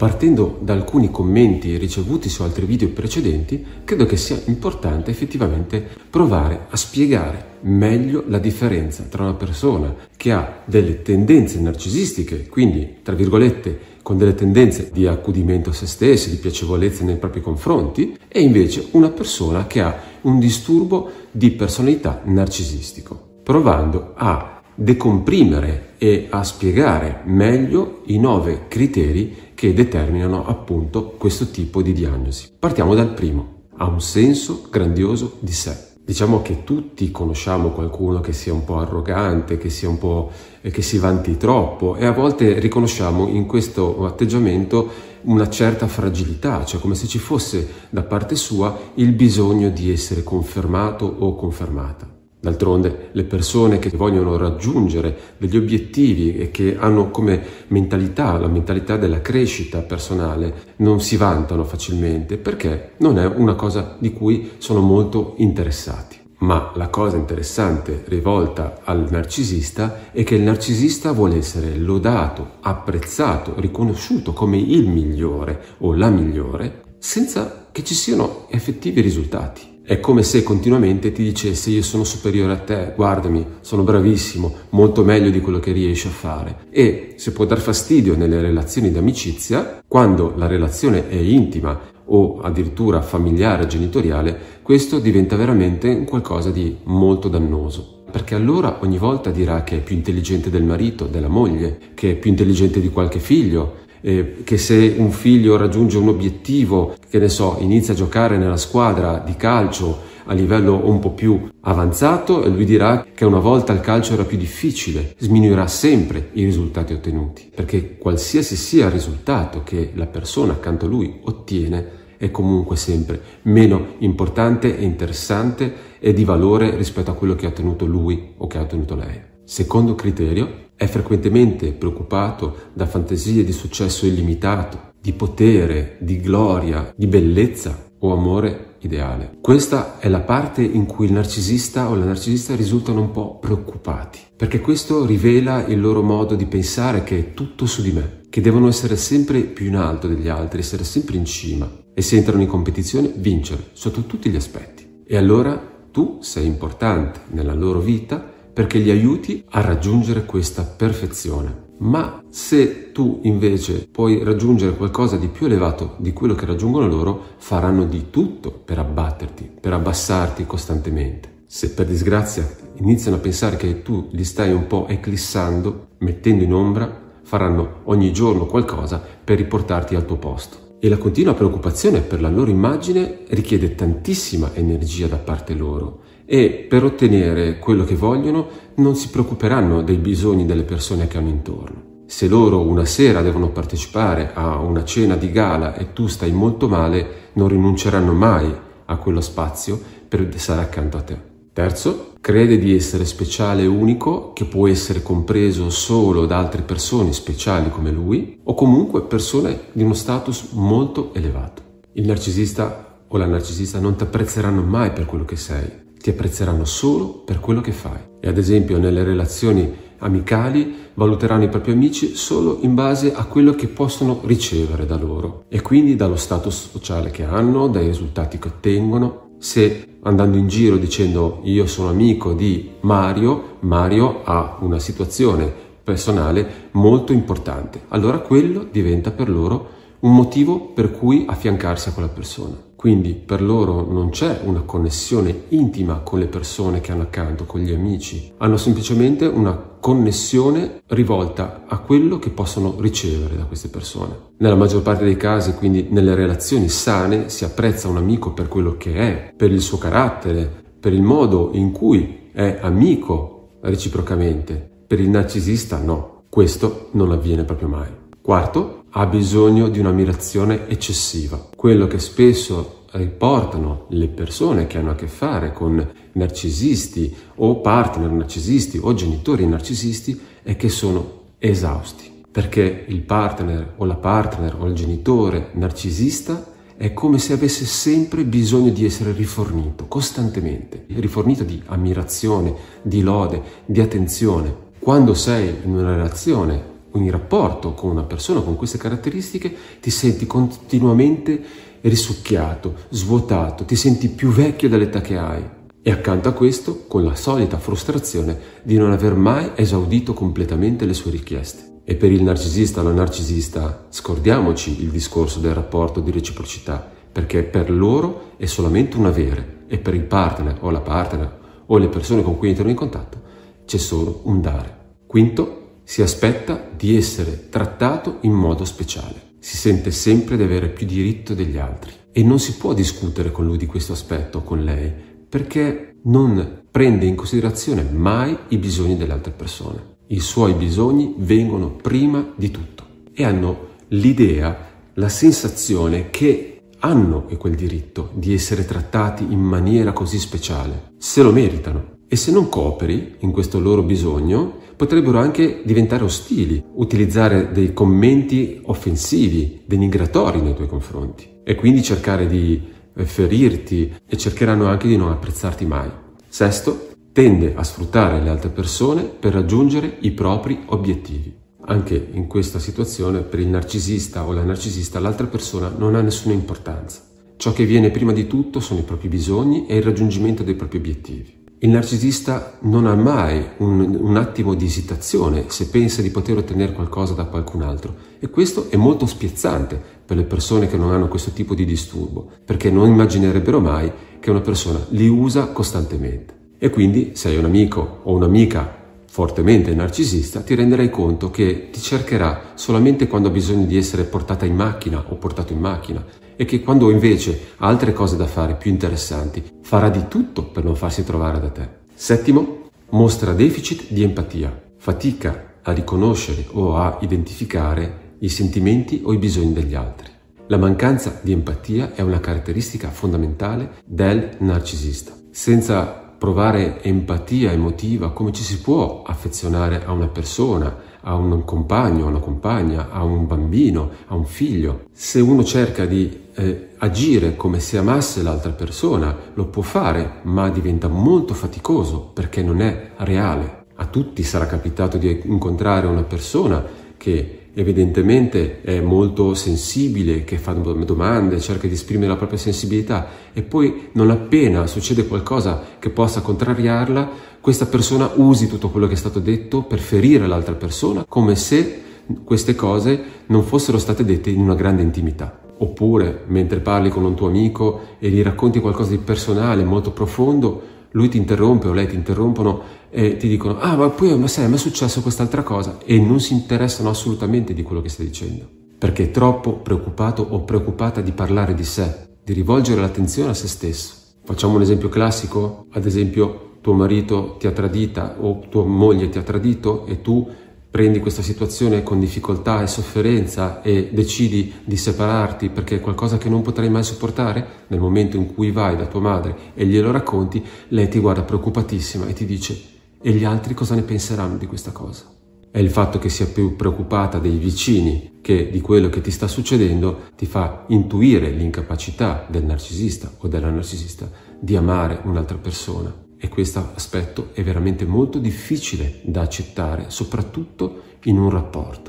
Partendo da alcuni commenti ricevuti su altri video precedenti, credo che sia importante effettivamente provare a spiegare meglio la differenza tra una persona che ha delle tendenze narcisistiche, quindi tra virgolette con delle tendenze di accudimento a se stessi, di piacevolezza nei propri confronti, e invece una persona che ha un disturbo di personalità narcisistico, provando a decomprimere e a spiegare meglio i nove criteri che determinano appunto questo tipo di diagnosi. Partiamo dal primo. Ha un senso grandioso di sé. Diciamo che tutti conosciamo qualcuno che sia un po' arrogante, che, sia un po', eh, che si vanti troppo e a volte riconosciamo in questo atteggiamento una certa fragilità, cioè come se ci fosse da parte sua il bisogno di essere confermato o confermata. D'altronde le persone che vogliono raggiungere degli obiettivi e che hanno come mentalità la mentalità della crescita personale non si vantano facilmente perché non è una cosa di cui sono molto interessati. Ma la cosa interessante rivolta al narcisista è che il narcisista vuole essere lodato, apprezzato, riconosciuto come il migliore o la migliore senza che ci siano effettivi risultati. È come se continuamente ti dicesse io sono superiore a te, guardami, sono bravissimo, molto meglio di quello che riesci a fare. E se può dar fastidio nelle relazioni d'amicizia, quando la relazione è intima o addirittura familiare, genitoriale, questo diventa veramente qualcosa di molto dannoso perché allora ogni volta dirà che è più intelligente del marito, della moglie, che è più intelligente di qualche figlio, eh, che se un figlio raggiunge un obiettivo, che ne so, inizia a giocare nella squadra di calcio a livello un po' più avanzato, lui dirà che una volta il calcio era più difficile, sminuirà sempre i risultati ottenuti, perché qualsiasi sia il risultato che la persona accanto a lui ottiene è comunque sempre meno importante e interessante e di valore rispetto a quello che ha ottenuto lui o che ha ottenuto lei. Secondo criterio, è frequentemente preoccupato da fantasie di successo illimitato, di potere, di gloria, di bellezza o amore ideale. Questa è la parte in cui il narcisista o la narcisista risultano un po' preoccupati, perché questo rivela il loro modo di pensare che è tutto su di me, che devono essere sempre più in alto degli altri, essere sempre in cima e se entrano in competizione vincere sotto tutti gli aspetti. E allora tu sei importante nella loro vita perché gli aiuti a raggiungere questa perfezione. Ma se tu invece puoi raggiungere qualcosa di più elevato di quello che raggiungono loro, faranno di tutto per abbatterti, per abbassarti costantemente. Se per disgrazia iniziano a pensare che tu li stai un po' eclissando, mettendo in ombra, faranno ogni giorno qualcosa per riportarti al tuo posto e la continua preoccupazione per la loro immagine richiede tantissima energia da parte loro e per ottenere quello che vogliono non si preoccuperanno dei bisogni delle persone che hanno intorno. Se loro una sera devono partecipare a una cena di gala e tu stai molto male, non rinunceranno mai a quello spazio per stare accanto a te. Terzo, crede di essere speciale e unico, che può essere compreso solo da altre persone speciali come lui, o comunque persone di uno status molto elevato. Il narcisista o la narcisista non ti apprezzeranno mai per quello che sei, ti apprezzeranno solo per quello che fai. E ad esempio nelle relazioni amicali valuteranno i propri amici solo in base a quello che possono ricevere da loro e quindi dallo status sociale che hanno, dai risultati che ottengono se andando in giro dicendo io sono amico di Mario, Mario ha una situazione personale molto importante. Allora quello diventa per loro un motivo per cui affiancarsi a quella persona. Quindi per loro non c'è una connessione intima con le persone che hanno accanto, con gli amici, hanno semplicemente una connessione rivolta a quello che possono ricevere da queste persone. Nella maggior parte dei casi, quindi nelle relazioni sane, si apprezza un amico per quello che è, per il suo carattere, per il modo in cui è amico reciprocamente. Per il narcisista no, questo non avviene proprio mai. Quarto, ha bisogno di un'ammirazione eccessiva. Quello che spesso riportano le persone che hanno a che fare con narcisisti o partner narcisisti o genitori narcisisti è che sono esausti perché il partner o la partner o il genitore narcisista è come se avesse sempre bisogno di essere rifornito costantemente, rifornito di ammirazione, di lode, di attenzione. Quando sei in una relazione, in rapporto con una persona con queste caratteristiche, ti senti continuamente risucchiato, svuotato, ti senti più vecchio dell'età che hai. E accanto a questo, con la solita frustrazione di non aver mai esaudito completamente le sue richieste. E per il narcisista o la narcisista, scordiamoci il discorso del rapporto di reciprocità, perché per loro è solamente un avere e per il partner o la partner o le persone con cui entrano in contatto c'è solo un dare. Quinto, si aspetta di essere trattato in modo speciale si sente sempre di avere più diritto degli altri e non si può discutere con lui di questo aspetto o con lei perché non prende in considerazione mai i bisogni delle altre persone. I suoi bisogni vengono prima di tutto e hanno l'idea, la sensazione che hanno quel diritto di essere trattati in maniera così speciale, se lo meritano e se non cooperi in questo loro bisogno potrebbero anche diventare ostili, utilizzare dei commenti offensivi, denigratori nei tuoi confronti e quindi cercare di eh, ferirti e cercheranno anche di non apprezzarti mai. Sesto, tende a sfruttare le altre persone per raggiungere i propri obiettivi. Anche in questa situazione per il narcisista o la narcisista l'altra persona non ha nessuna importanza. Ciò che viene prima di tutto sono i propri bisogni e il raggiungimento dei propri obiettivi. Il narcisista non ha mai un, un, attimo di esitazione se pensa di poter ottenere qualcosa da qualcun altro e questo è molto spiazzante per le persone che non hanno questo tipo di disturbo perché non immaginerebbero mai che una persona li usa costantemente. E quindi se hai un amico o un'amica fortemente narcisista ti renderai conto che ti cercherà solamente quando ha bisogno di essere portata in macchina o portato in macchina e che quando invece ha altre cose da fare più interessanti farà di tutto per non farsi trovare da te. Settimo, mostra deficit di empatia, fatica a riconoscere o a identificare i sentimenti o i bisogni degli altri. La mancanza di empatia è una caratteristica fondamentale del narcisista. Senza provare empatia emotiva, come ci si può affezionare a una persona, a un compagno, a una compagna, a un bambino, a un figlio. Se uno cerca di eh, agire come se amasse l'altra persona, lo può fare, ma diventa molto faticoso perché non è reale. A tutti sarà capitato di incontrare una persona che evidentemente è molto sensibile, che fa domande, cerca di esprimere la propria sensibilità e poi non appena succede qualcosa che possa contrariarla, questa persona usi tutto quello che è stato detto per ferire l'altra persona, come se queste cose non fossero state dette in una grande intimità. Oppure, mentre parli con un tuo amico e gli racconti qualcosa di personale, molto profondo, lui ti interrompe o lei ti interrompono e ti dicono ah ma poi ma sai, mi è successo quest'altra cosa e non si interessano assolutamente di quello che stai dicendo perché è troppo preoccupato o preoccupata di parlare di sé, di rivolgere l'attenzione a se stesso. Facciamo un esempio classico, ad esempio tuo marito ti ha tradita o tua moglie ti ha tradito e tu prendi questa situazione con difficoltà e sofferenza e decidi di separarti perché è qualcosa che non potrai mai sopportare, nel momento in cui vai da tua madre e glielo racconti, lei ti guarda preoccupatissima e ti dice e gli altri cosa ne penseranno di questa cosa? È il fatto che sia più preoccupata dei vicini che di quello che ti sta succedendo ti fa intuire l'incapacità del narcisista o della narcisista di amare un'altra persona e questo aspetto è veramente molto difficile da accettare, soprattutto in un rapporto.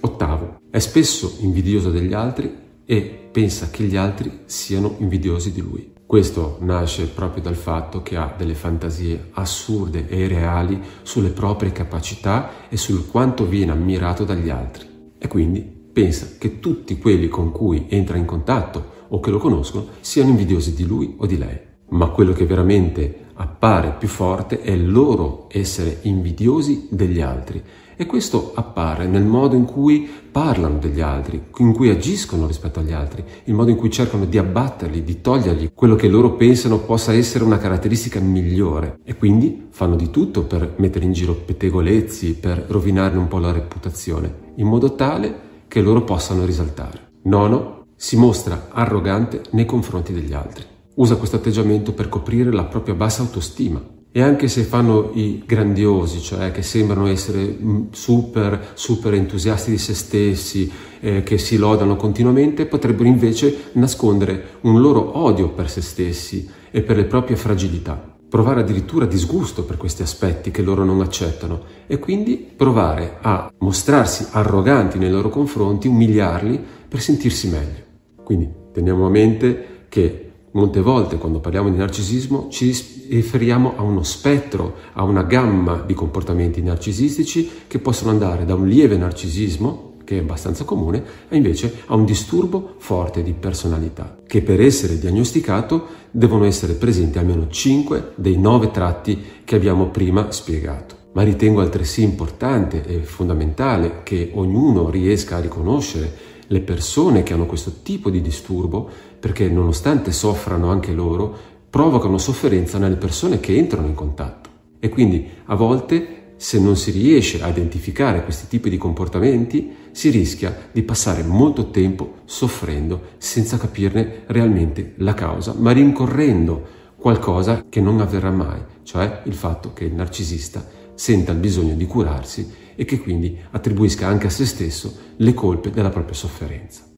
Ottavo, è spesso invidioso degli altri e pensa che gli altri siano invidiosi di lui. Questo nasce proprio dal fatto che ha delle fantasie assurde e irreali sulle proprie capacità e sul quanto viene ammirato dagli altri. E quindi pensa che tutti quelli con cui entra in contatto o che lo conoscono siano invidiosi di lui o di lei. Ma quello che veramente appare più forte è il loro essere invidiosi degli altri. E questo appare nel modo in cui parlano degli altri, in cui agiscono rispetto agli altri, il modo in cui cercano di abbatterli, di togliergli quello che loro pensano possa essere una caratteristica migliore. E quindi fanno di tutto per mettere in giro pettegolezzi, per rovinarne un po' la reputazione, in modo tale che loro possano risaltare. Nono, si mostra arrogante nei confronti degli altri usa questo atteggiamento per coprire la propria bassa autostima. E anche se fanno i grandiosi, cioè che sembrano essere mm, super, super entusiasti di se stessi, eh, che si lodano continuamente, potrebbero invece nascondere un loro odio per se stessi e per le proprie fragilità provare addirittura disgusto per questi aspetti che loro non accettano e quindi provare a mostrarsi arroganti nei loro confronti, umiliarli per sentirsi meglio. Quindi teniamo a mente che Molte volte quando parliamo di narcisismo ci riferiamo a uno spettro, a una gamma di comportamenti narcisistici che possono andare da un lieve narcisismo, che è abbastanza comune, a invece a un disturbo forte di personalità, che per essere diagnosticato devono essere presenti almeno 5 dei 9 tratti che abbiamo prima spiegato. Ma ritengo altresì importante e fondamentale che ognuno riesca a riconoscere le persone che hanno questo tipo di disturbo, perché nonostante soffrano anche loro, provocano sofferenza nelle persone che entrano in contatto. E quindi a volte se non si riesce a identificare questi tipi di comportamenti, si rischia di passare molto tempo soffrendo senza capirne realmente la causa, ma rincorrendo qualcosa che non avverrà mai, cioè il fatto che il narcisista senta il bisogno di curarsi e che quindi attribuisca anche a se stesso le colpe della propria sofferenza.